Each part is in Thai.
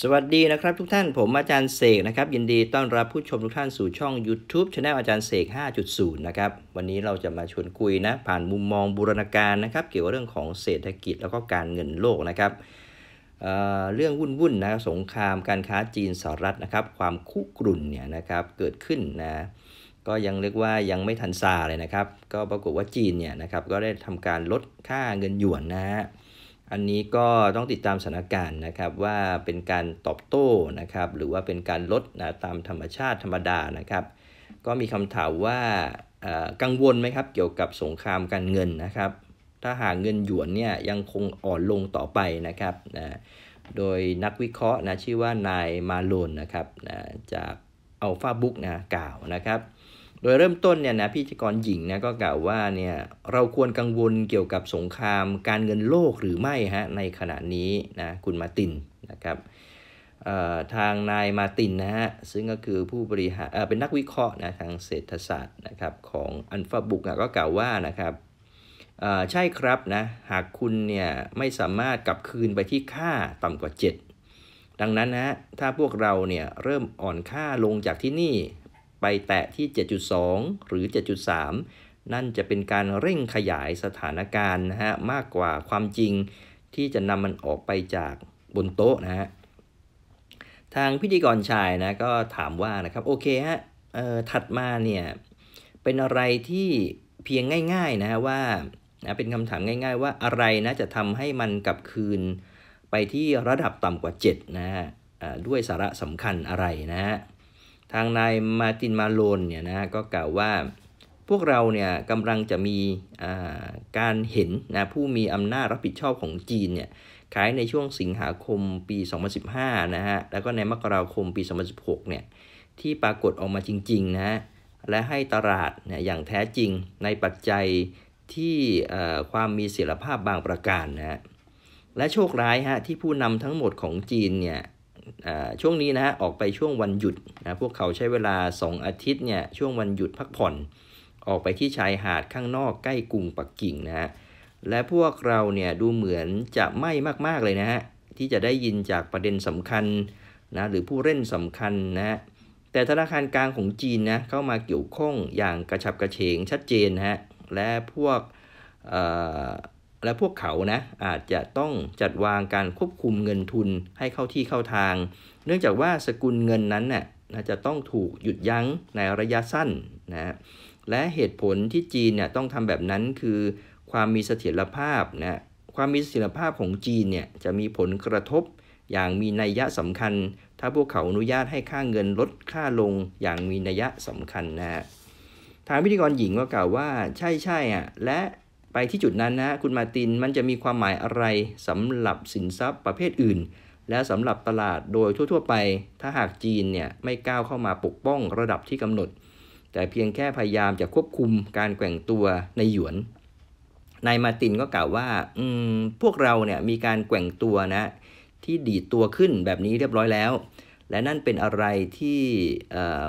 สวัสดีนะครับทุกท่านผมอาจารย์เสกนะครับยินดีต้อนรับผู้ชมทุกท่านสู่ช่อง YouTube c h anel อาจารย์เสก5.0นะครับวันนี้เราจะมาชวนคุยนะ ผ่านมุมมองบูรณาการนะครับ เกี่ยวกับเรื่องของเศรษฐกิจแล้วก็การเงินโลกนะครับเเรื่องวุ่นวุ่นนะ สงครามการค้าจีนสหรัฐนะครับ ความคุกรุ่นเนี่ยนะครับเกิดขึ้นนะก็ยังเรียกว่ายังไม่ทันซาเลยนะครับ ก็ปรากฏว่าจีนเนี่ยนะครับก็ได้ทำการลดค่าเงินหยวนนะฮะอันนี้ก็ต้องติดตามสถานการณ์นะครับว่าเป็นการตอบโต้นะครับ หรือว่าเป็นการลดนะตามธรรมชาติธรรมดานะครับ ก็มีคำถามว่ากังวลไหมครับเกี่ยวกับสงครามการเงินนะครับ ถ้าหากเงินหยวนเนี่ยยังคงอ่อนลงต่อไปนะครับนะโดยนักวิเคราะห์นะชื่อว่านายมาโลนนะครับนะจากอัลฟาบุ๊กนะกล่าวนะครับโดยเริ่มต้นเนี่ยนะพิธีกรหญิงนะก็กล่าวว่าเนี่ยเราควรกังวลเกี่ยวกับสงครามการเงินโลกหรือไม่ฮะในขณะนี้นะคุณมาตินนะครับทางนายมาตินนะฮะซึ่งก็คือผู้บริหารเป็นนักวิเคราะห์นะทางเศรษฐศาสตร์นะครับของอันฟาบุกนะก็กล่าวว่านะครับใช่ครับนะหากคุณเนี่ยไม่สามารถกลับคืนไปที่ค่าต่ำกว่า 7 ดังนั้นนะถ้าพวกเราเนี่ยเริ่มอ่อนค่าลงจากที่นี่ไปแตะที่ 7.2 หรือ 7.3 นั่นจะเป็นการเร่งขยายสถานการณ์นะฮะ มากกว่าความจริงที่จะนำมันออกไปจากบนโต๊ะนะฮะ ทางพิธีกรชายนะก็ถามว่านะครับ โอเคฮะเออ่ถัดมาเนี่ย เป็นอะไรที่เพียงง่าย ๆ นะว่าเป็นคำถามง่าย ๆ ว่าอะไรนะจะทำให้มันกลับคืน ไปที่ระดับต่ำกว่า 7 นะฮะด้วยสาระสำคัญอะไรนะฮะทางนายมาตินมาโลนเนี่ยนะก็กล่าวว่าพวกเราเนี่ยกำลังจะมีการเห็นนะผู้มีอำนาจรับผิดชอบของจีนเนี่ยขายในช่วงสิงหาคมปี 2015นะฮะแล้วก็ในมกราคมปี 2016เนี่ยที่ปรากฏออกมาจริงๆนะะและให้ตลาดเนี่ยอย่างแท้จริงในปัจจัยที่ความมีเสียรภาพบางประการนะฮะและโชคร้ายฮะที่ผู้นำทั้งหมดของจีนเนี่ยช่วงนี้นะฮะ ออกไปช่วงวันหยุดนะ พวกเขาใช้เวลา 2 อาทิตย์เนี่ย ช่วงวันหยุดพักผ่อน ออกไปที่ชายหาดข้างนอกใกล้กรุงปักกิ่งนะฮะ และพวกเราเนี่ยดูเหมือนจะไม่มาก ๆ เลยนะฮะ ที่จะได้ยินจากประเด็นสำคัญนะหรือผู้เล่นสำคัญนะฮะ แต่ธนาคารกลางของจีนนะเข้ามาเกี่ยวข้องอย่างกระฉับกระเฉงชัดเจนนะฮะ และพวกและพวกเขานะอาจจะต้องจัดวางการควบคุมเงินทุนให้เข้าที่เข้าทาง เนื่องจากว่าสกุลเงินนั้นนะ่ะจะต้องถูกหยุดยั้งในระยะสั้นนะและเหตุผลที่จีนเนี่ยต้องทำแบบนั้นคือความมีเสถียรภาพนะความมีเสถียรภาพของจีนเนี่ยจะมีผลกระทบ อย่างมีนัยยะสำคัญ ถ้าพวกเขาอนุญาตให้ค่าเงินลดค่าลง อย่างมีนัยยะสำคัญนะทางพิธีกรหญิงก็กล่าวว่าใช่ใช่อ่ะและไปที่จุดนั้นนะคุณมาติน มันจะมีความหมายอะไรสำหรับสินทรัพย์ประเภทอื่น และสำหรับตลาดโดยทั่วๆ ไป ถ้าหากจีนเนี่ยไม่ก้าวเข้ามาปกป้องระดับที่กำหนด แต่เพียงแค่พยายามจะควบคุมการแกว่งตัวในหยวนนายมาตินก็กล่าวว่าอืมพวกเราเนี่ยมีการแกว่งตัวนะที่ดีดตัวขึ้นแบบนี้เรียบร้อยแล้ว และนั่นเป็นอะไรที่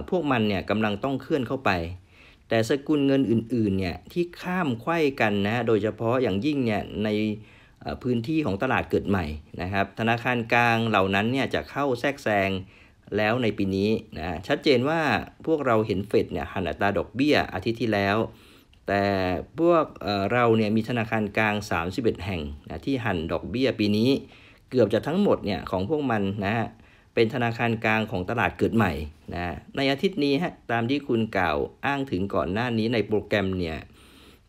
พวกมันเนี่ยกำลังต้องเคลื่อนเข้าไปแต่สกุลเงินอื่นๆเนี่ยที่ข้ามไข้กันนะ โดยเฉพาะอย่างยิ่งเนี่ยในพื้นที่ของตลาดเกิดใหม่นะครับ ธนาคารกลางเหล่านั้นเนี่ยจะเข้าแทรกแซงแล้วในปีนี้นะชัดเจนว่าพวกเราเห็นเฟดเนี่ยหันอัตราดอกเบี้ยอาทิตย์ที่แล้ว แต่พวกเราเนี่ยมีธนาคารกลาง 31 แห่งนะที่หันดอกเบี้ยปีนี้ เกือบจะทั้งหมดเนี่ยของพวกมันนะฮะเป็นธนาคารกลางของตลาดเกิดใหม่นะ ในอาทิตย์นี้ฮะตามที่คุณกล่าวอ้างถึงก่อนหน้านี้ในโปรแกรมเนี่ย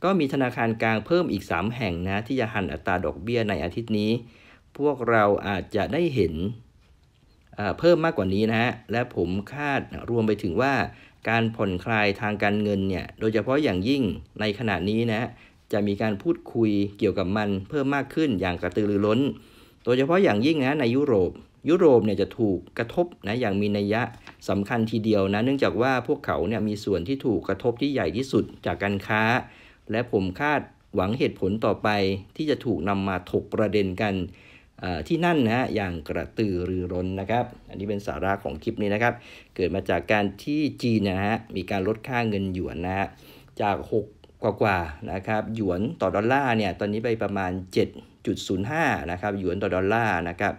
ก็มีธนาคารกลางเพิ่มอีก 3 แห่งนะที่จะหันอัตราดอกเบี้ยในอาทิตย์นี้ พวกเราอาจจะได้เห็นเพิ่มมากกว่านี้นะฮะและผมคาดรวมไปถึงว่าการผ่อนคลายทางการเงินเนี่ย โดยเฉพาะอย่างยิ่งในขณะนี้นะจะมีการพูดคุยเกี่ยวกับมันเพิ่มมากขึ้นอย่างกระตือรือร้น โดยเฉพาะอย่างยิ่งนะในยุโรปยุโรปเนี่ยจะถูกกระทบนะอย่างมีนัยยะสำคัญทีเดียวนะ เนื่องจากว่าพวกเขาเนี่ยมีส่วนที่ถูกกระทบที่ใหญ่ที่สุดจากการค้า และผมคาดหวังเหตุผลต่อไปที่จะถูกนำมาถกประเด็นกันที่นั่นนะอย่างกระตือรือร้นนะครับ อันนี้เป็นสาระของคลิปนี้นะครับ เกิดมาจากการที่จีนนะฮะมีการลดค่าเงินหยวนนะฮะจาก 6 กว่ากว่านะครับหยวนต่อดอลลาร์เนี่ยตอนนี้ไปประมาณ7.05นะครับหยวนต่อดอลลาร์นะครับ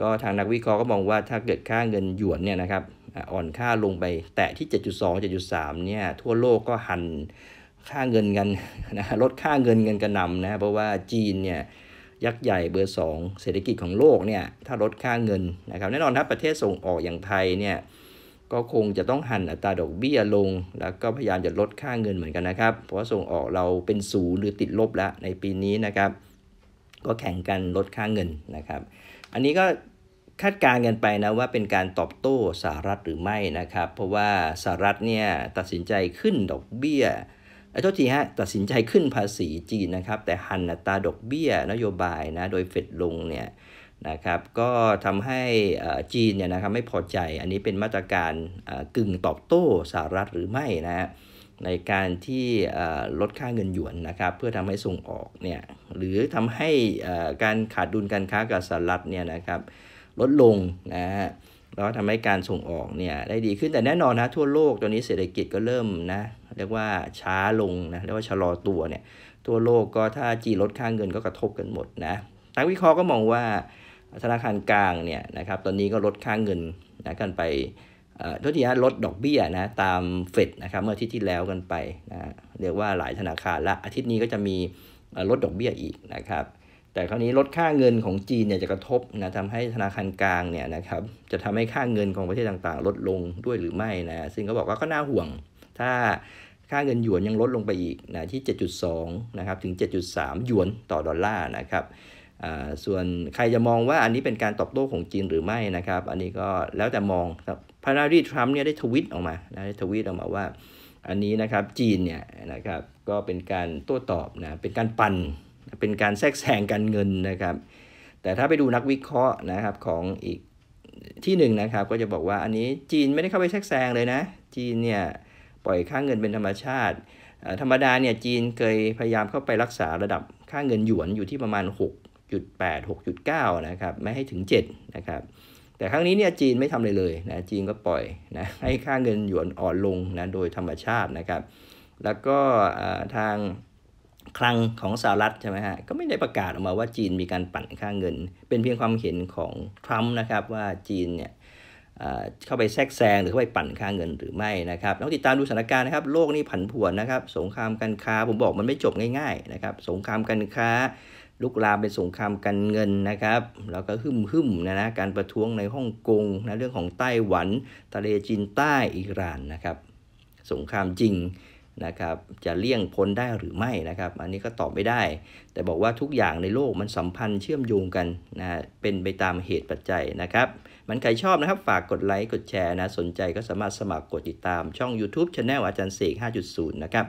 ก็ทางนักวิเคราะห์ก็มองว่าถ้าเกิดค่าเงินหยวนเนี่ยนะครับอ่อนค่าลงไปแตะที่ 7.2 7.3 เนี่ยทั่วโลกก็หันค่าเงินกันนะลดค่าเงินเงินกระนำนะเพราะว่าจีนเนี่ยยักษ์ใหญ่เบอร์2เศรษฐกิจของโลกเนี่ยถ้าลดค่าเงินนะครับแน่นอนถ้าประเทศส่งออกอย่างไทยเนี่ยก็คงจะต้องหันอัตราดอกเบี้ยลงแล้วก็พยายามจะลดค่าเงินเหมือนกันนะครับ เพราะส่งออกเราเป็นศูนย์หรือติดลบแล้วในปีนี้นะครับ ก็แข่งกันลดค่าเงินนะครับอันนี้ก็คาดการณ์กันไปนะว่าเป็นการตอบโต้สหรัฐหรือไม่นะครับ เพราะว่าสหรัฐเนี่ยตัดสินใจขึ้นดอกเบี้ยไอ้โทษทีฮะตัดสินใจขึ้นภาษีจีนนะครับ แต่หันัตาดอกเบี้ย นโยบายนะโดยเฟดลงเนี่ยนะครับ ก็ทำให้จีนเนี่ยนะครับไม่พอใจอันนี้เป็นมาตรการกึ่งตอบโต้สหรัฐหรือไม่นะฮะในการที่ลดค่าเงินหยวนนะครับ เพื่อทำให้ส่งออกเนี่ยหรือทำให้การขาดดุลการค้ากับสหรัฐเนี่ยนะครับลดลงนะฮะแล้วทำให้การส่งออกเนี่ยได้ดีขึ้นแต่แน่นอนนะทั่วโลกตอนนี้เศรษฐกิจก็เริ่มนะเรียกว่าช้าลงนะเรียกว่าชะลอตัวเนี่ยทั่วโลกก็ถ้าจีลดค่าเงินก็กระทบกันหมดนะนักวิเคราะห์ก็มองว่าธนาคารกลางเนี่ยนะครับตอนนี้ก็ลดค่าเงินนะกันไปททษทีฮะลดดอกเบี้ยนะตามเฟดนะครับเมื่ออาทิตย์ที่แล้วกันไปนะเรียกว่าหลายธนาคารละอาทิตย์นี้ก็จะมีลดดอกเบี้ยอีกนะครับแต่คราวนี้ลดค่าเงินของจีนเนี่ยจะกระทบนะทำให้ธนาคารกลางเนี่ยนะครับจะทำให้ค่าเงินของประเทศต่าง ๆ ลดลงด้วยหรือไม่นะซึ่งเขาบอกว่าก็น่าห่วงถ้าค่าเงินหยวนยังลดลงไปอีกนะที่ 7.2นะครับถึง7.3หยวนต่อดอลลาร์นะครับส่วนใครจะมองว่าอันนี้เป็นการตอบโต้ของจีนหรือไม่นะครับอันนี้ก็แล้วแต่มองครับพิารีทรัมป์เนี่ยได้ทวิตออกมา ได้ทวิตออกมาว่า อันนี้นะครับ จีนเนี่ยนะครับ ก็เป็นการโต้ตอบนะ เป็นการปั่น เป็นการแทรกแซงการเงินนะครับ แต่ถ้าไปดูนักวิเคราะห์นะครับของอีกที่หนึ่งนะครับ ก็จะบอกว่าอันนี้จีนไม่ได้เข้าไปแทรกแซงเลยนะ จีนเนี่ยปล่อยค่าเงินเป็นธรรมชาติ ธรรมดาเนี่ยจีนเคยพยายามเข้าไปรักษาระดับค่าเงินหยวนอยู่ที่ประมาณ 6.8 6.9 นะครับ ไม่ให้ถึง 7 นะครับแต่ครั้งนี้เนี่ยจีนไม่ทำเลยเลยนะจีนก็ปล่อยนะให้ค่าเงินหยวนอ่อนลงนะโดยธรรมชาตินะครับแล้วก็ทางคลังของสหรัฐใช่ไหมฮะก็ไม่ได้ประกาศออกมาว่าจีนมีการปั่นค่าเงิน เป็นเพียงความเห็นของทรัมป์นะครับว่าจีนเนี่ยเข้าไปแทรกแซงหรือเข้าไปปั่นค่าเงินหรือไม่นะครับต้องติดตามดูสถานการณ์นะครับ โลกนี้ผันผวนนะครับ สงครามการค้าผมบอกมันไม่จบง่ายๆนะครับสงครามการค้าลุกลามเป็นสงครามการเงินนะครับแล้วก็หึ่มหึ่มนะนะการประท้วงในฮ่องกงนะเรื่องของไต้หวันทะเลจีนใต้อิหร่านนะครับ สงครามจริงนะครับจะเลี่ยงพ้นได้หรือไม่นะครับอันนี้ก็ตอบไม่ได้ แต่บอกว่าทุกอย่างในโลกมันสัมพันธ์เชื่อมโยงกันนะเป็นไปตามเหตุปัจจัยนะครับ มันใครชอบนะครับ ฝากกดไลค์กดแชร์นะสนใจก็สามารถสมัครกดติดตามช่อง YouTube Channel อาจารย์เสก5.0นะครับ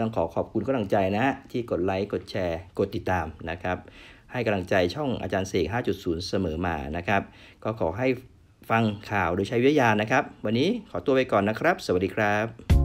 ต้องขอขอบคุณกำลังใจนะฮะที่กดไลค์ กดแชร์ กดติดตามนะครับ ให้กำลังใจช่องอาจารย์เสก 5.0 เสมอมานะครับ ก็ขอให้ฟังข่าวโดยใช้วิทยานะครับ วันนี้ขอตัวไปก่อนนะครับ สวัสดีครับ